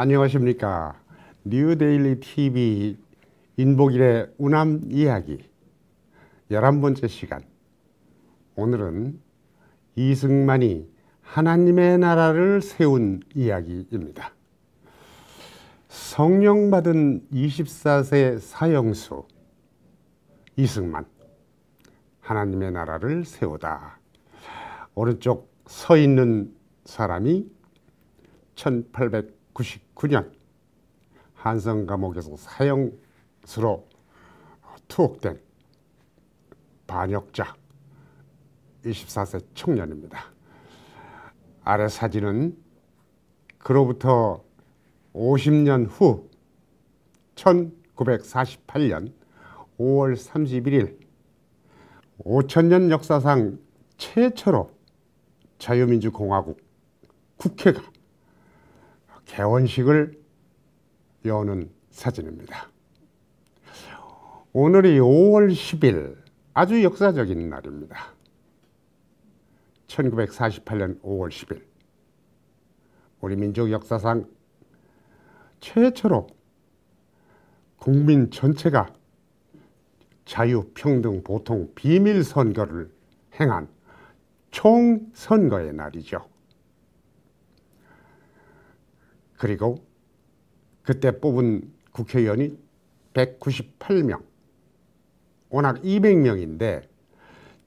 안녕하십니까 뉴데일리 TV 인복일의 우남 이야기 1 1 번째 시간 오늘은 이승만이 하나님의 나라를 세운 이야기입니다 성령 받은 24세 사형수 이승만 하나님의 나라를 세우다 오른쪽 서 있는 사람이 1800 1 99년 9 한성 감옥에서 사형수로 투옥된 반역자 24세 청년입니다. 아래 사진은 그로부터 50년 후 1948년 5월 31일 5천년 역사상 최초로 자유민주공화국 국회가 개원식을 여는 사진입니다. 오늘이 5월 10일 아주 역사적인 날입니다. 1948년 5월 10일 우리 민족 역사상 최초로 국민 전체가 자유, 평등, 보통, 비밀 선거를 행한 총선거의 날이죠. 그리고 그때 뽑은 국회의원이 198명 워낙 200명인데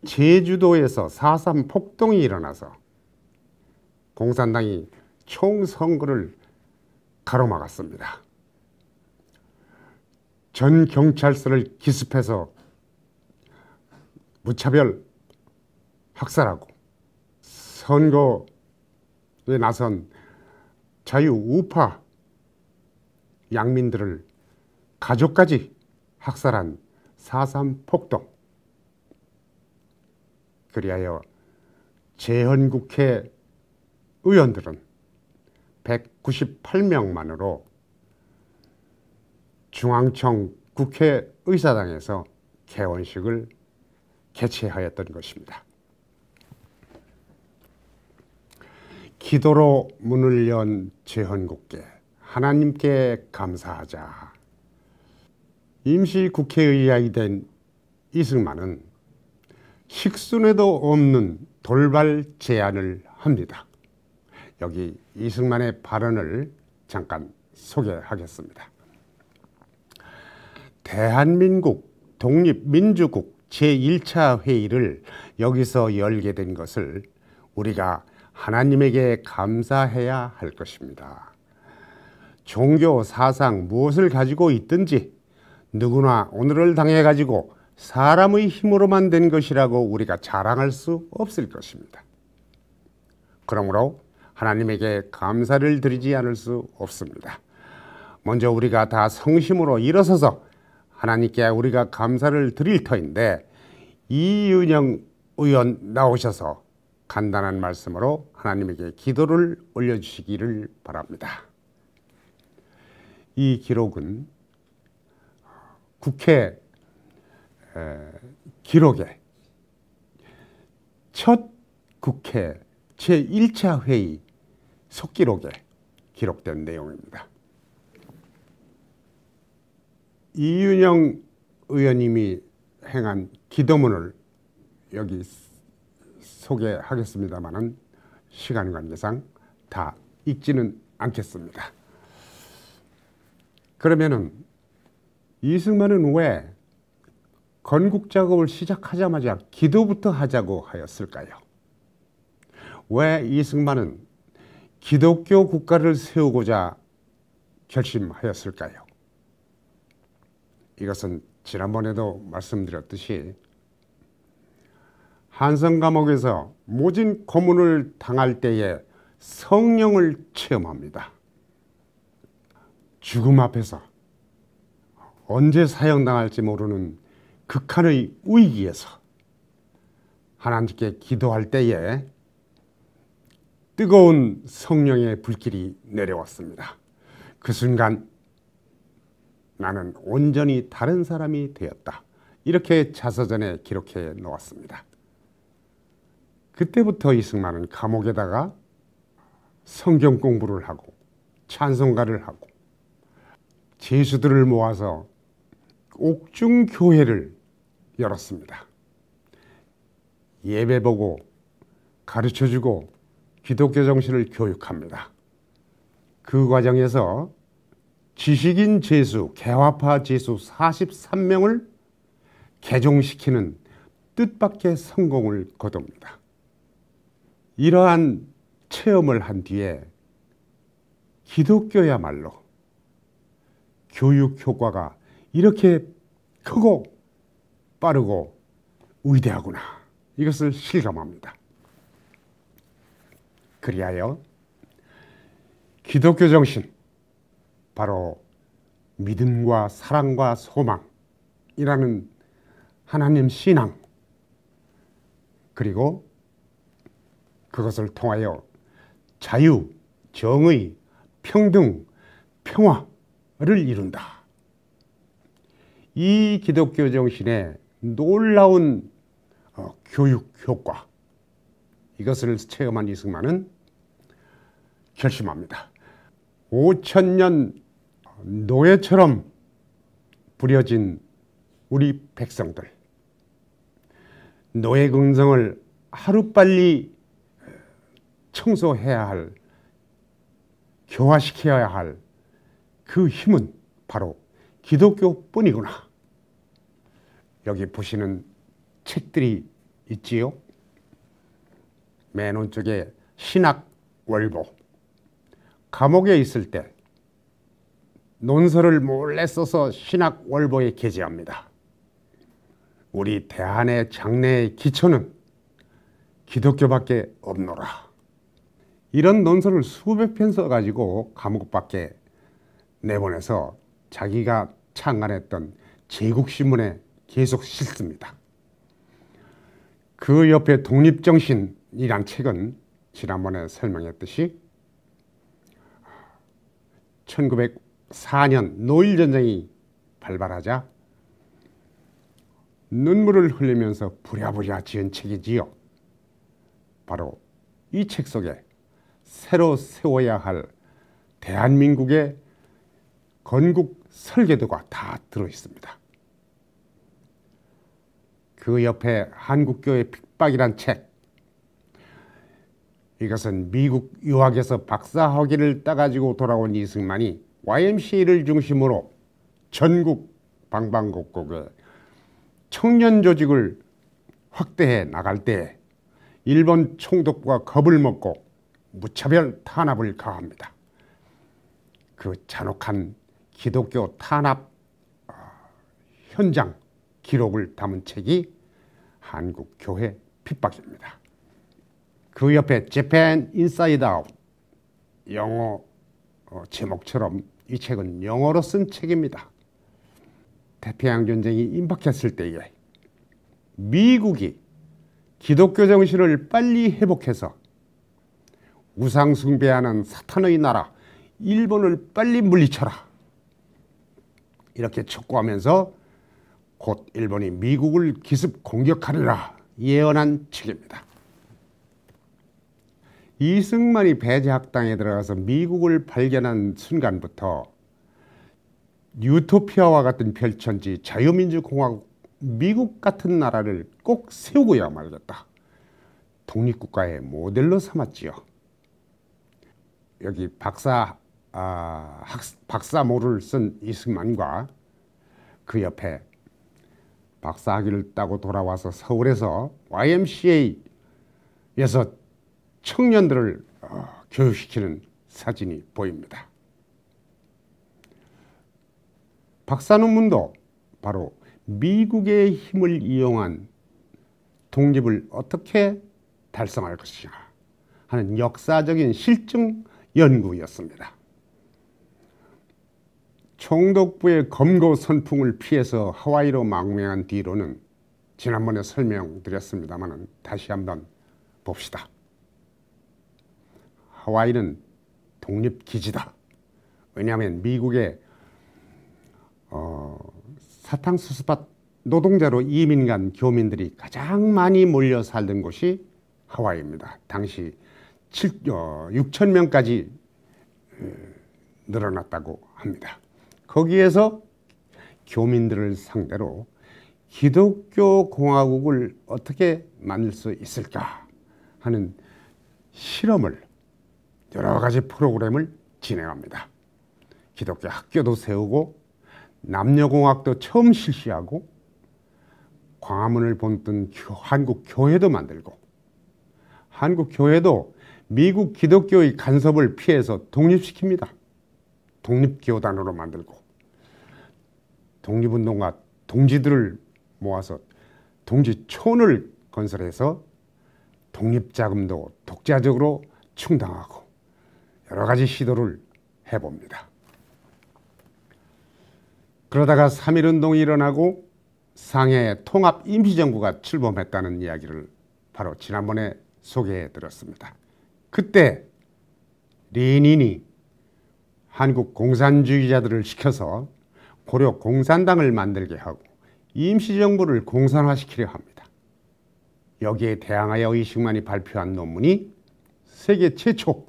제주도에서 4.3 폭동이 일어나서 공산당이 총선거를 가로막았습니다. 전 경찰서를 기습해서 무차별 학살하고 선거에 나선 자유, 우파, 양민들을 가족까지 학살한 사삼 폭동. 그리하여 재헌국회 의원들은 198명만으로 중앙청 국회의사당에서 개원식을 개최하였던 것입니다. 기도로 문을 연 재헌국계 하나님께 감사하자 임시 국회의장이 된 이승만은 식순에도 없는 돌발 제안을 합니다. 여기 이승만의 발언을 잠깐 소개하겠습니다. 대한민국 독립민주국 제1차 회의를 여기서 열게 된 것을 우리가 하나님에게 감사해야 할 것입니다. 종교, 사상, 무엇을 가지고 있든지 누구나 오늘을 당해 가지고 사람의 힘으로만 된 것이라고 우리가 자랑할 수 없을 것입니다. 그러므로 하나님에게 감사를 드리지 않을 수 없습니다. 먼저 우리가 다 성심으로 일어서서 하나님께 우리가 감사를 드릴 터인데 이윤영 의원 나오셔서 간단한 말씀으로 하나님에게 기도를 올려주시기를 바랍니다. 이 기록은 국회 기록에 첫 국회 제1차 회의 속기록에 기록된 내용입니다. 이윤영 의원님이 행한 기도문을 여기 소개하겠습니다만은 시간 관계상 다 읽지는 않겠습니다. 그러면은 이승만은 왜 건국 작업을 시작하자마자 기도부터 하자고 하였을까요? 왜 이승만은 기독교 국가를 세우고자 결심하였을까요? 이것은 지난번에도 말씀드렸듯이 한성 감옥에서 모진 고문을 당할 때에 성령을 체험합니다. 죽음 앞에서 언제 사형당할지 모르는 극한의 위기에서 하나님께 기도할 때에 뜨거운 성령의 불길이 내려왔습니다. 그 순간 나는 온전히 다른 사람이 되었다. 이렇게 자서전에 기록해 놓았습니다. 그때부터 이승만은 감옥에다가 성경 공부를 하고 찬송가를 하고 제수들을 모아서 옥중교회를 열었습니다. 예배 보고 가르쳐주고 기독교 정신을 교육합니다. 그 과정에서 지식인 제수, 개화파 제수 43명을 개종시키는 뜻밖의 성공을 거둡니다. 이러한 체험을 한 뒤에 기독교야말로 교육 효과가 이렇게 크고 빠르고 위대하구나. 이것을 실감합니다. 그리하여 기독교 정신, 바로 믿음과 사랑과 소망이라는 하나님 신앙, 그리고 그것을 통하여 자유, 정의, 평등, 평화를 이룬다. 이 기독교 정신의 놀라운 어, 교육 효과 이것을 체험한 이승만은 결심합니다. 5천년 노예처럼 부려진 우리 백성들 노예 긍성을 하루빨리 청소해야 할, 교화시켜야 할 그 힘은 바로 기독교뿐이구나. 여기 보시는 책들이 있지요. 맨 오른쪽에 신학 월보. 감옥에 있을 때 논설을 몰래 써서 신학 월보에 게재합니다. 우리 대한의 장래의 기초는 기독교밖에 없노라. 이런 논설을 수백 편 써가지고 감옥 밖에 내보내서 자기가 창간했던 제국신문에 계속 실습니다. 그 옆에 독립정신이란 책은 지난번에 설명했듯이 1904년 노일전쟁이 발발하자 눈물을 흘리면서 부랴부랴 지은 책이지요. 바로 이 책 속에 새로 세워야 할 대한민국의 건국 설계도가 다 들어 있습니다. 그 옆에 한국교회 핍박이란 책 이것은 미국 유학에서 박사 학위를 따가지고 돌아온 이승만이 YMCA를 중심으로 전국 방방곡곡 청년 조직을 확대해 나갈 때 일본 총독부가 겁을 먹고 무차별 탄압을 가합니다. 그 잔혹한 기독교 탄압 어, 현장 기록을 담은 책이 한국 교회 핍박입니다. 그 옆에 재팬 인사이드 아웃 영어 어, 제목처럼 이 책은 영어로 쓴 책입니다. 태평양 전쟁이 임박했을 때에 미국이 기독교 정신을 빨리 회복해서 우상 숭배하는 사탄의 나라 일본을 빨리 물리쳐라 이렇게 촉구하면서 곧 일본이 미국을 기습 공격하리라 예언한 책입니다. 이승만이 배제학당에 들어가서 미국을 발견한 순간부터 유토피아와 같은 별천지 자유민주공화국 미국 같은 나라를 꼭 세우고야 말겠다. 독립국가의 모델로 삼았지요. 여기 박사 아, 학, 박사모를 쓴 이승만과 그 옆에 박사학위를 따고 돌아와서 서울에서 YMCA에서 청년들을 어, 교육시키는 사진이 보입니다. 박사 논문도 바로 미국의 힘을 이용한 독립을 어떻게 달성할 것이냐 하는 역사적인 실증 연구였습니다. 총독부의 검거 선풍을 피해서 하와이로 망명한 뒤로는 지난번에 설명드렸습니다만 다시 한번 봅시다. 하와이는 독립기지다. 왜냐하면 미국의 어, 사탕수수밭 노동자로 이민 간 교민들이 가장 많이 몰려 살던 곳이 하와이입니다. 당시 7, 어, 6천 명까지 늘어났다고 합니다. 거기에서 교민들을 상대로 기독교 공화국을 어떻게 만들 수 있을까 하는 실험을 여러 가지 프로그램을 진행합니다. 기독교 학교도 세우고 남녀공학도 처음 실시하고 광화문을 본뜬 한국 교회도 만들고 한국 교회도 미국 기독교의 간섭을 피해서 독립시킵니다. 독립교단으로 만들고 독립운동가 동지들을 모아서 동지촌을 건설해서 독립자금도 독자적으로 충당하고 여러 가지 시도를 해봅니다. 그러다가 3.1운동이 일어나고 상해에 통합 임시정부가 출범했다는 이야기를 바로 지난번에 소개해 드렸습니다. 그때 레닌이 한국 공산주의자들을 시켜서 고려 공산당을 만들게 하고 임시정부를 공산화시키려 합니다. 여기에 대항하여 이식만이 발표한 논문이 세계 최초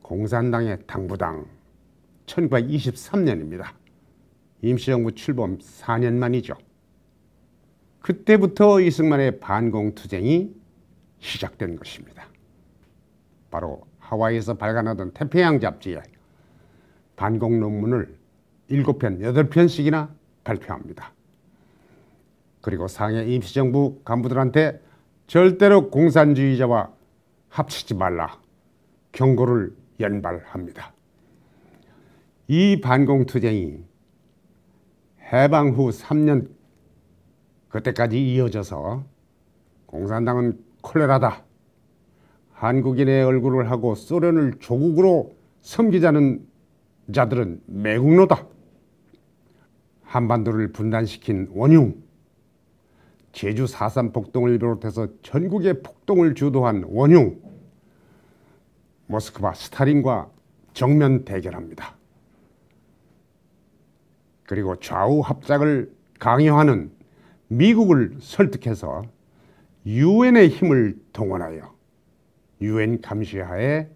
공산당의 당부당 1923년입니다. 임시정부 출범 4년 만이죠. 그때부터 이승만의 반공투쟁이 시작된 것입니다. 바로 하와이에서 발간하던 태평양 잡지에 반공 논문을 7편, 8편씩이나 발표합니다. 그리고 상해 임시정부 간부들한테 절대로 공산주의자와 합치지 말라 경고를 연발합니다. 이 반공투쟁이 해방 후 3년 그때까지 이어져서 공산당은 콜레라다 한국인의 얼굴을 하고 소련을 조국으로 섬기자는 자들은 매국노다. 한반도를 분단시킨 원흉, 제주 4.3 폭동을 비롯해서 전국의 폭동을 주도한 원흉, 모스크바 스타린과 정면 대결합니다. 그리고 좌우 합작을 강요하는 미국을 설득해서 유엔의 힘을 동원하여 유엔 감시하에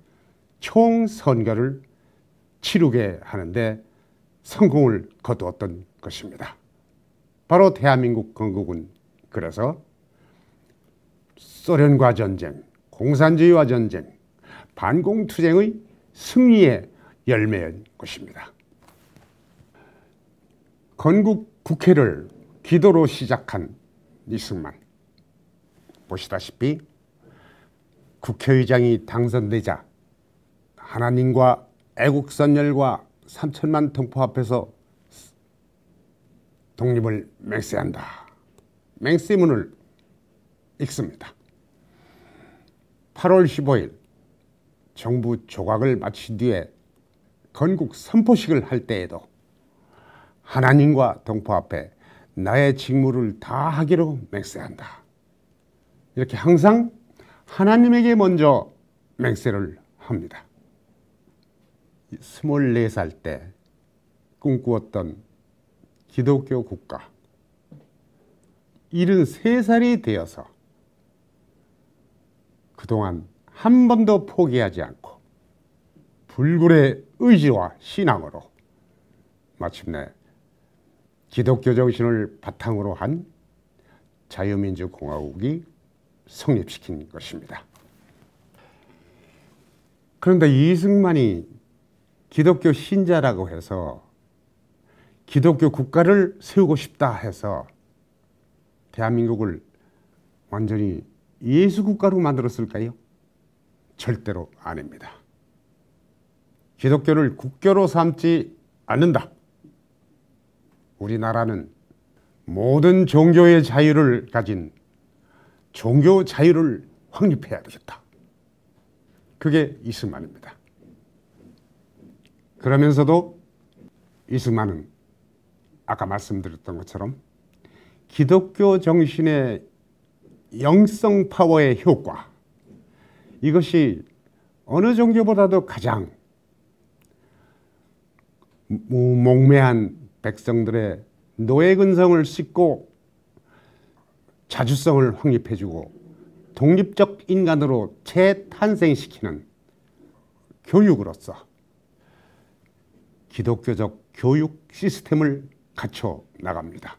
총선거를 치르게 하는데 성공을 거두었던 것입니다. 바로 대한민국 건국은 그래서 소련과 전쟁, 공산주의와 전쟁, 반공투쟁의 승리의 열매인 것입니다. 건국 국회를 기도로 시작한 이승만 보시다시피 국회의장이 당선되자 하나님과 애국선열과 3천만 동포 앞에서 독립을 맹세한다. 맹세문을 읽습니다. 8월 15일 정부 조각을 마친 뒤에 건국 선포식을 할 때에도 하나님과 동포 앞에 나의 직무를 다 하기로 맹세한다. 이렇게 항상 하나님에게 먼저 맹세를 합니다. 24살 때 꿈꾸었던 기독교 국가 73살이 되어서 그동안 한 번도 포기하지 않고 불굴의 의지와 신앙으로 마침내 기독교 정신을 바탕으로 한 자유민주공화국이 성립시킨 것입니다. 그런데 이승만이 기독교 신자라고 해서 기독교 국가를 세우고 싶다 해서 대한민국을 완전히 예수 국가로 만들었을까요? 절대로 아닙니다. 기독교를 국교로 삼지 않는다. 우리나라는 모든 종교의 자유를 가진 종교 자유를 확립해야 되겠다. 그게 이승만입니다. 그러면서도 이승만은 아까 말씀드렸던 것처럼 기독교 정신의 영성 파워의 효과 이것이 어느 종교보다도 가장 목매한 백성들의 노예 근성을 씻고 자주성을 확립해주고 독립적 인간으로 재탄생시키는 교육으로서 기독교적 교육 시스템을 갖춰 나갑니다.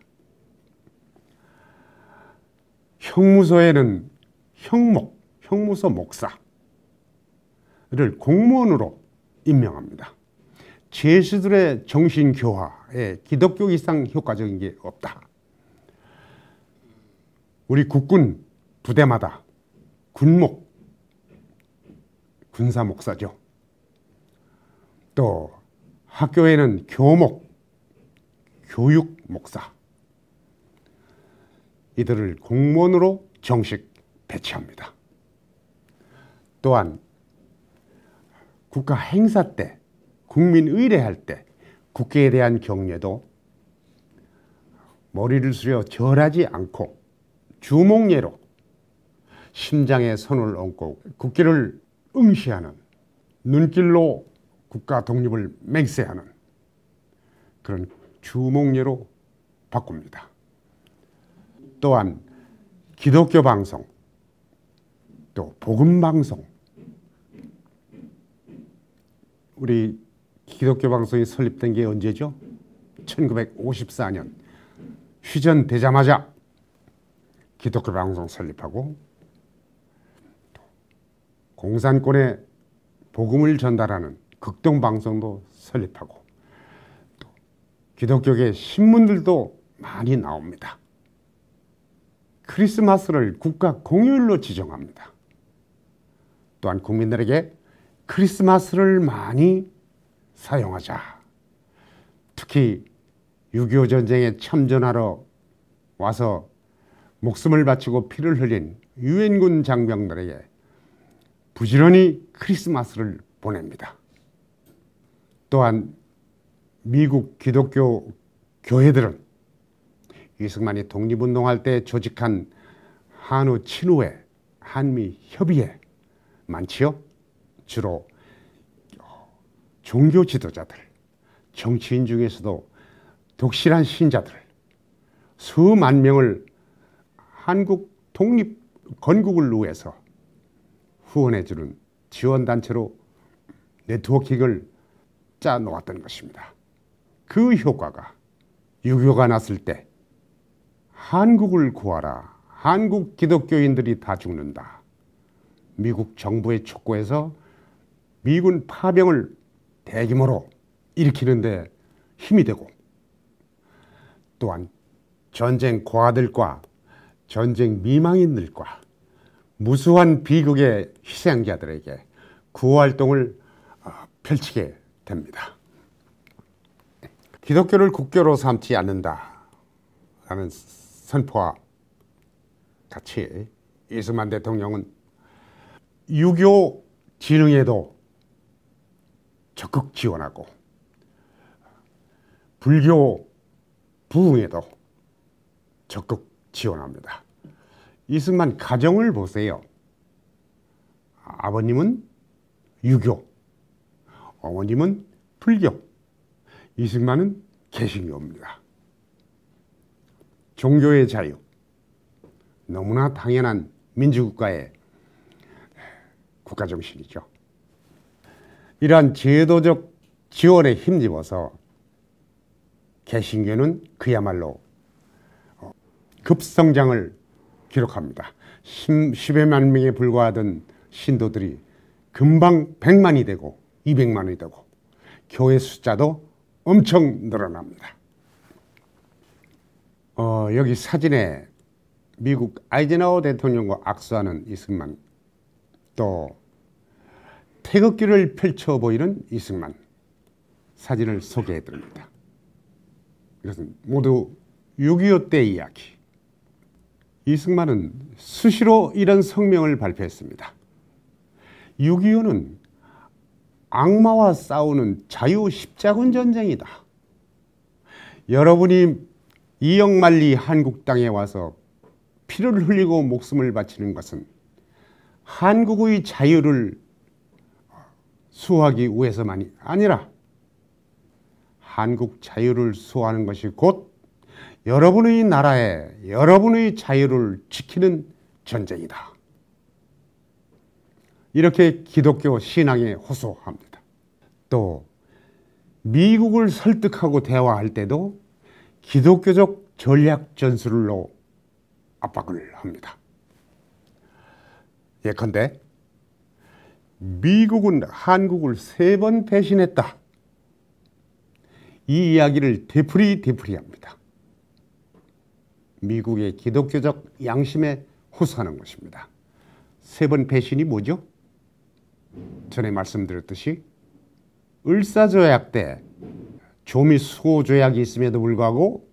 형무소에는 형목, 형무소 목사를 공무원으로 임명합니다. 제수들의 정신교화에 기독교 이상 효과적인 게 없다. 우리 국군 부대마다 군목, 군사 목사죠. 또 학교에는 교목, 교육 목사. 이들을 공무원으로 정식 배치합니다. 또한 국가 행사 때, 국민 의뢰할때 국회에 대한 경례도 머리를 숙여 절하지 않고 주몽예로 심장에 손을 얹고 국기를 응시하는 눈길로 국가 독립을 맹세하는 그런 주몽예로 바꿉니다. 또한 기독교 방송, 또 복음 방송. 우리 기독교 방송이 설립된 게 언제죠? 1954년 휴전되자마자 기독교 방송 설립하고 공산권의 복음을 전달하는 극동 방송도 설립하고 또 기독교계 신문들도 많이 나옵니다. 크리스마스를 국가 공휴일로 지정합니다. 또한 국민들에게 크리스마스를 많이 사용하자. 특히 6.25 전쟁에 참전하러 와서 목숨을 바치고 피를 흘린 유엔군 장병들에게 부지런히 크리스마스를 보냅니다. 또한 미국 기독교 교회들은 이승만이 독립운동할 때 조직한 한우 친우회, 한미 협의회 많지요? 주로 종교 지도자들, 정치인 중에서도 독실한 신자들 수만 명을 한국 독립 건국을 위해서 후원해주는 지원단체로 네트워킹을 짜 놓았던 것입니다. 그 효과가 유교가 났을 때 한국을 구하라. 한국 기독교인들이 다 죽는다. 미국 정부의 촉구에서 미군 파병을 대규모로 일으키는데 힘이 되고 또한 전쟁 고아들과 전쟁 미망인들과 무수한 비극의 희생자들에게 구호활동을 어, 펼치게 됩니다. 기독교를 국교로 삼지 않는다라는 선포와 같이 이승만 대통령은 유교 진흥에도 적극 지원하고 불교 부흥에도 적극 지원합니다. 이승만 가정을 보세요. 아버님은 유교, 어머님은 불교, 이승만은 개신교입니다. 종교의 자유, 너무나 당연한 민주국가의 국가정신이죠. 이러한 제도적 지원에 힘입어서 개신교는 그야말로 급성장을 기록합니다. 10여만 명에 불과하던 신도들이 금방 100만이 되고 200만이 되고 교회 숫자도 엄청 늘어납니다. 어, 여기 사진에 미국 아이젠하워 대통령과 악수하는 이승만 또 태극기를 펼쳐 보이는 이승만 사진을 소개해 드립니다. 이것은 모두 6.25 때 이야기 이승만은 수시로 이런 성명을 발표했습니다. 6.25는 악마와 싸우는 자유 십자군 전쟁이다. 여러분이 이영만리 한국 땅에 와서 피를 흘리고 목숨을 바치는 것은 한국의 자유를 수호하기 위해서만이 아니라 한국 자유를 수호하는 것이 곧 여러분의 나라에 여러분의 자유를 지키는 전쟁이다. 이렇게 기독교 신앙에 호소합니다. 또 미국을 설득하고 대화할 때도 기독교적 전략 전술로 압박을 합니다. 예컨대 미국은 한국을 세 번 배신했다. 이 이야기를 되풀이 되풀이 합니다. 미국의 기독교적 양심에 호소하는 것입니다. 세 번 배신이 뭐죠? 전에 말씀드렸듯이 을사조약 때 조미수호 조약이 있음에도 불구하고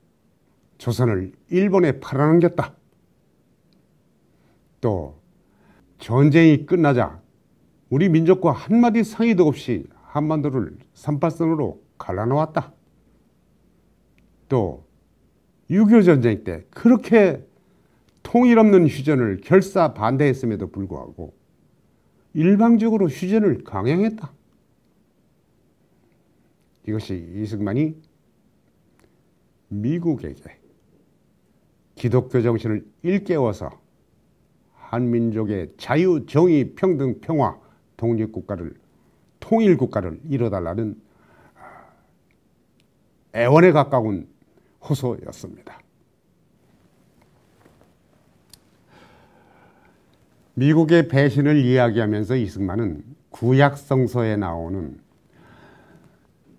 조선을 일본에 팔아넘겼다. 또 전쟁이 끝나자 우리 민족과 한마디 상의도 없이 한반도를 삼팔선으로 갈라놓았다. 또6.25 전쟁 때 그렇게 통일 없는 휴전을 결사 반대했음에도 불구하고 일방적으로 휴전을 강행했다. 이것이 이승만이 미국에게 기독교 정신을 일깨워서 한민족의 자유, 정의, 평등, 평화, 독립국가를 통일국가를 이뤄달라는 아, 애원에 가까운 호소였습니다. 미국의 배신을 이야기하면서 이승만은 구약 성서에 나오는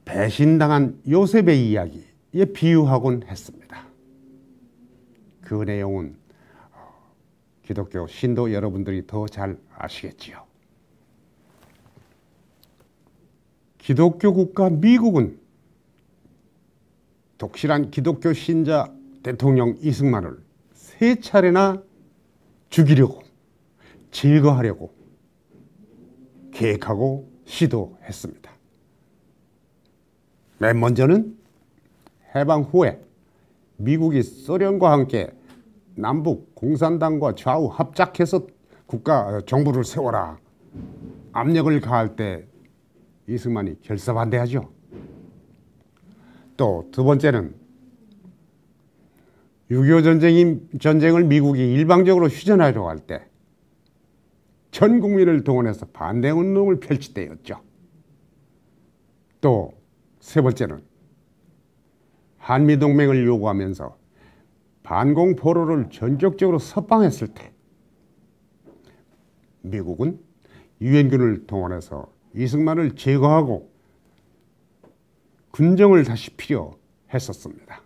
배신당한 요셉의 이야기에 비유하곤 했습니다. 그 내용은 어, 기독교 신도 여러분들이 더 잘 아시겠지요. 기독교 국가 미국은 독실한 기독교 신자 대통령 이승만을 세 차례나 죽이려고 제거하려고 계획하고 시도했습니다. 맨 먼저는 해방 후에 미국이 소련과 함께 남북 공산당과 좌우 합작해서 국가 어, 정부를 세워라 압력을 가할 때 이승만이 결사 반대하죠. 또두 번째는 6.25 전쟁이, 전쟁을 미국이 일방적으로 휴전하려고 할 때 전 국민을 동원해서 반대운동을 펼칠 때였죠. 또 세 번째는 한미동맹을 요구하면서 반공포로를 전격적으로 석방했을 때 미국은 유엔군을 동원해서 이승만을 제거하고 군정을 다시 필요했었습니다.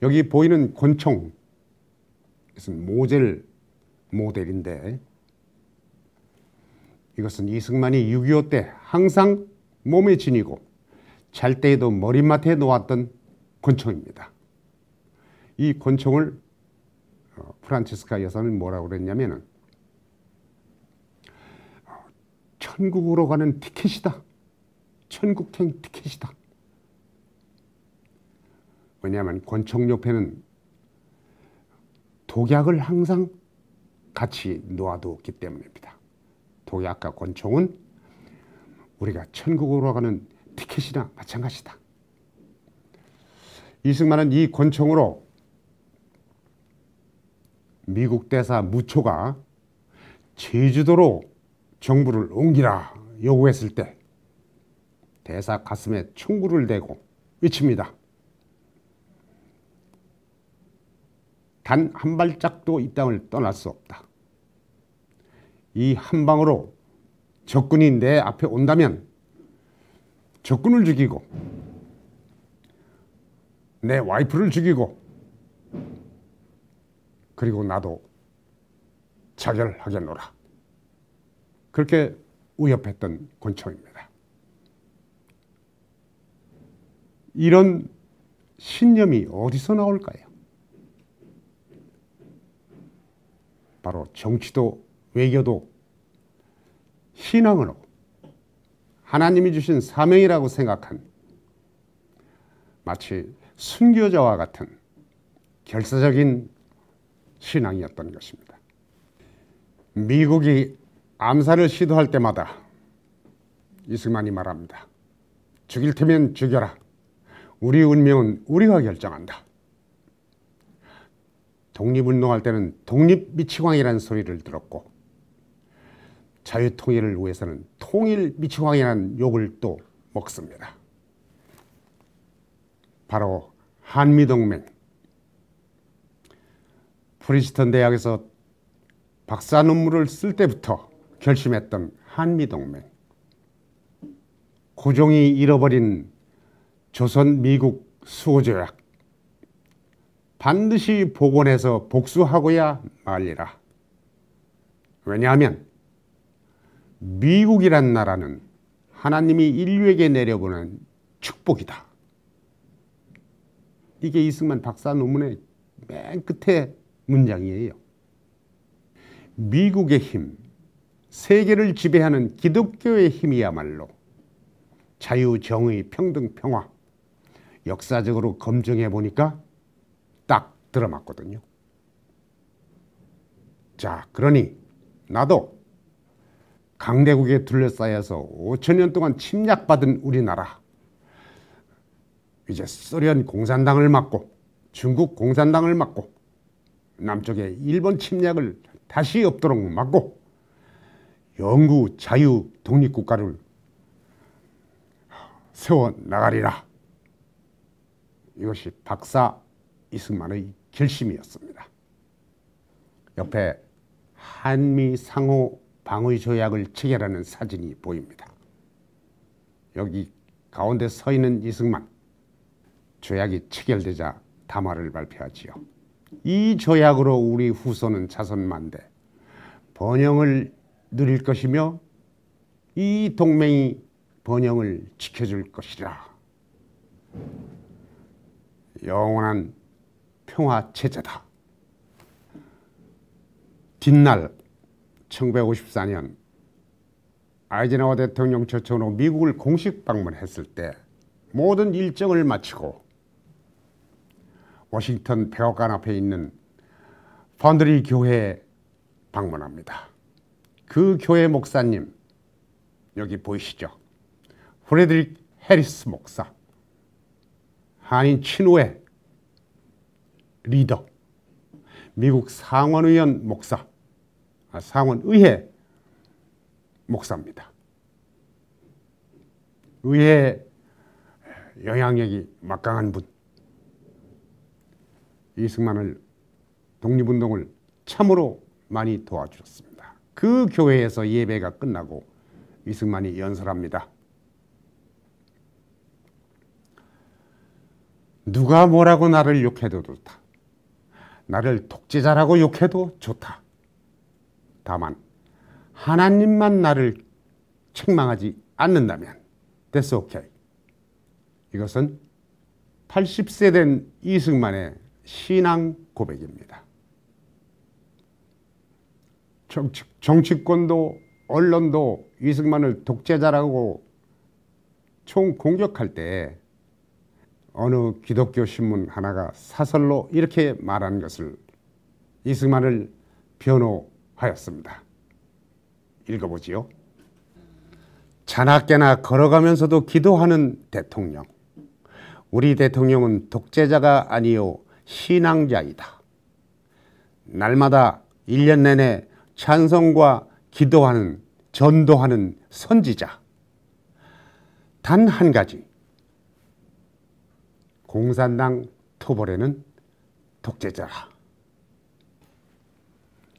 여기 보이는 권총, 이것은 모델, 모델인데 이것은 이승만이 6.25 때 항상 몸에 지니고 잘 때에도 머리맡에 놓았던 권총입니다. 이 권총을 어, 프란치스카 여사는 뭐라고 그랬냐면 어, 천국으로 가는 티켓이다. 천국 티켓이다. 왜냐하면 권총료패는 독약을 항상 같이 놓아두었기 때문입니다. 독약과 권총은 우리가 천국으로 가는 티켓이나 마찬가지다. 이승만은 이 권총으로 미국 대사 무초가 제주도로 정부를 옮기라 요구했을 때 대사 가슴에 충구를 대고 외칩니다. 단 한 발짝도 이 땅을 떠날 수 없다. 이 한 방으로 적군이 내 앞에 온다면 적군을 죽이고 내 와이프를 죽이고 그리고 나도 자결하겠노라. 그렇게 위협했던 권총입니다. 이런 신념이 어디서 나올까요? 바로 정치도 외교도 신앙으로 하나님이 주신 사명이라고 생각한 마치 순교자와 같은 결사적인 신앙이었던 것입니다. 미국이 암살을 시도할 때마다 이승만이 말합니다. 죽일 테면 죽여라. 우리 운명은 우리가 결정한다. 독립운동할 때는 독립미치광이라는 소리를 들었고 자유통일을 위해서는 통일미치광이라는 욕을 또 먹습니다. 바로 한미동맹 프리스턴 대학에서 박사 논문을 쓸 때부터 결심했던 한미동맹 고종이 잃어버린 조선 미국 수호조약 반드시 복원해서 복수하고야 말리라. 왜냐하면 미국이란 나라는 하나님이 인류에게 내려보는 축복이다. 이게 이승만 박사 논문의 맨 끝에 문장이에요. 미국의 힘, 세계를 지배하는 기독교의 힘이야말로 자유, 정의, 평등, 평화 역사적으로 검증해 보니까 딱 들어맞거든요. 자, 그러니 나도 강대국에 둘러싸여서 5천년 동안 침략받은 우리나라 이제 소련 공산당을 막고 중국 공산당을 막고 남쪽에 일본 침략을 다시 없도록 막고 영구 자유 독립국가를 세워 나가리라. 이것이 박사 이승만의 결심이었습니다. 옆에 한미 상호 방위 조약을 체결하는 사진이 보입니다. 여기 가운데 서 있는 이승만 조약이 체결되자 담화를 발표하지요. 이 조약으로 우리 후손은 자선만대 번영을 누릴 것이며 이 동맹이 번영을 지켜줄 것이라 영원한 평화 체제다. 뒷날 1954년 아이젠하워 대통령 초청으로 미국을 공식 방문했을 때 모든 일정을 마치고 워싱턴 백악관 앞에 있는 펀드리 교회에 방문합니다. 그 교회 목사님 여기 보이시죠? 프레드릭 해리스 목사 한인 친우회 리더, 미국 상원의원 목사, 아, 상원의회 목사입니다. 의회 영향력이 막강한 분. 이승만을 독립운동을 참으로 많이 도와주셨습니다. 그 교회에서 예배가 끝나고 이승만이 연설합니다. 누가 뭐라고 나를 욕해도 좋다. 나를 독재자라고 욕해도 좋다. 다만 하나님만 나를 책망하지 않는다면 t h 오 t s o 이것은 80세 된 이승만의 신앙 고백입니다. 정치, 권도 언론도 이승만을 독재자라고 총 공격할 때 어느 기독교 신문 하나가 사설로 이렇게 말한 것을 이승만을 변호하였습니다. 읽어보지요. 자나깨나 걸어가면서도 기도하는 대통령. 우리 대통령은 독재자가 아니요 신앙자이다. 날마다 1년 내내 찬성과 기도하는 전도하는 선지자. 단 한 가지 공산당 토벌에는 독재자라.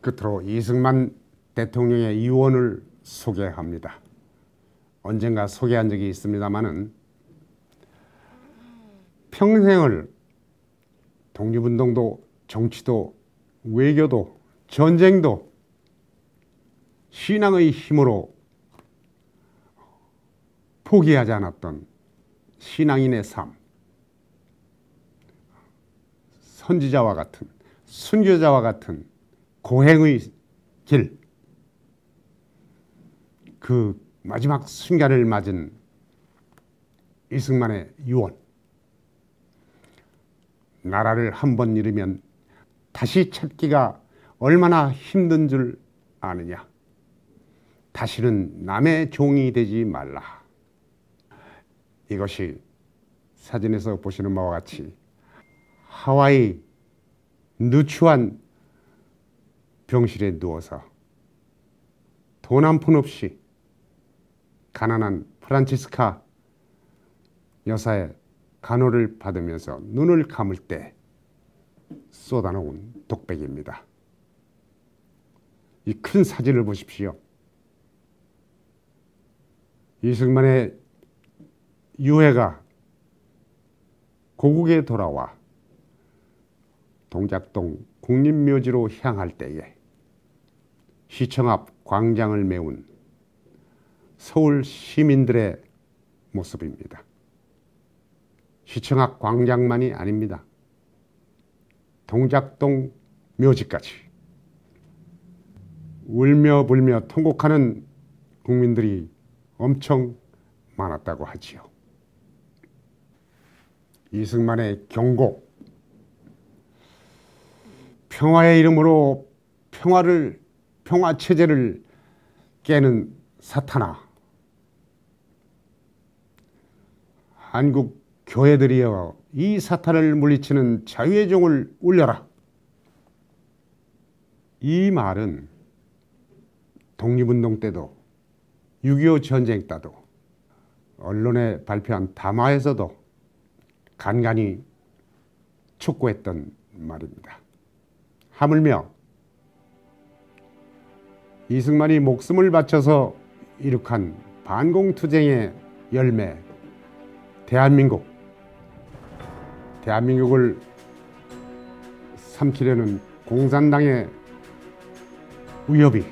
끝으로 이승만 대통령의 유언을 소개합니다. 언젠가 소개한 적이 있습니다마는 평생을 독립운동도 정치도 외교도 전쟁도 신앙의 힘으로 포기하지 않았던 신앙인의 삶 선지자와 같은 순교자와 같은 고행의 길, 그 마지막 순간을 맞은 이승만의 유언. 나라를 한 번 잃으면 다시 찾기가 얼마나 힘든 줄 아느냐. 다시는 남의 종이 되지 말라. 이것이 사진에서 보시는 바와 같이 하와이 누추한 병실에 누워서 돈 한 푼 없이 가난한 프란치스카 여사의 간호를 받으면서 눈을 감을 때 쏟아놓은 독백입니다. 이 큰 사진을 보십시오. 이승만의 유해가 고국에 돌아와 동작동 국립묘지로 향할 때에 시청 앞 광장을 메운 서울 시민들의 모습입니다. 시청 앞 광장만이 아닙니다. 동작동 묘지까지 울며 불며 통곡하는 국민들이 엄청 많았다고 하지요. 이승만의 경곡 평화의 이름으로 평화를 평화 체제를 깨는 사탄아. 한국 교회들이여 이 사탄을 물리치는 자유의 종을 울려라. 이 말은 독립운동 때도 6.25 전쟁 때도 언론에 발표한 담화에서도 간간히 촉구했던 말입니다. 하물며 이승만이 목숨을 바쳐서 이룩한 반공투쟁의 열매 대한민국 대한민국을 삼키려는 공산당의 위협이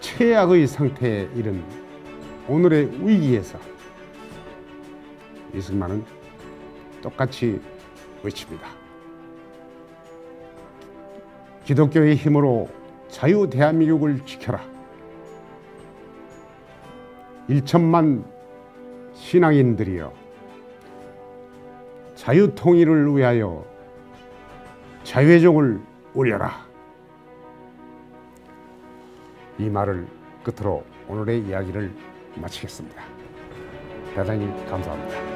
최악의 상태에 이른 오늘의 위기에서 이승만은 똑같이 외칩니다. 기독교의 힘으로 자유 대한민국을 지켜라. 1천만 신앙인들이여 자유 통일을 위하여 자유의종을 올려라. 이 말을 끝으로 오늘의 이야기를 마치겠습니다. 대단히 감사합니다.